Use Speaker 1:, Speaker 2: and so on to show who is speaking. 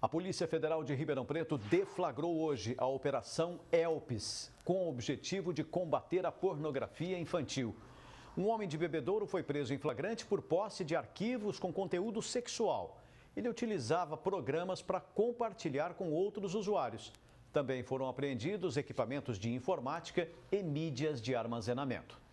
Speaker 1: A Polícia Federal de Ribeirão Preto deflagrou hoje a Operação Elpis, com o objetivo de combater a pornografia infantil. Um homem de bebedouro foi preso em flagrante por posse de arquivos com conteúdo sexual. Ele utilizava programas para compartilhar com outros usuários. Também foram apreendidos equipamentos de informática e mídias de armazenamento.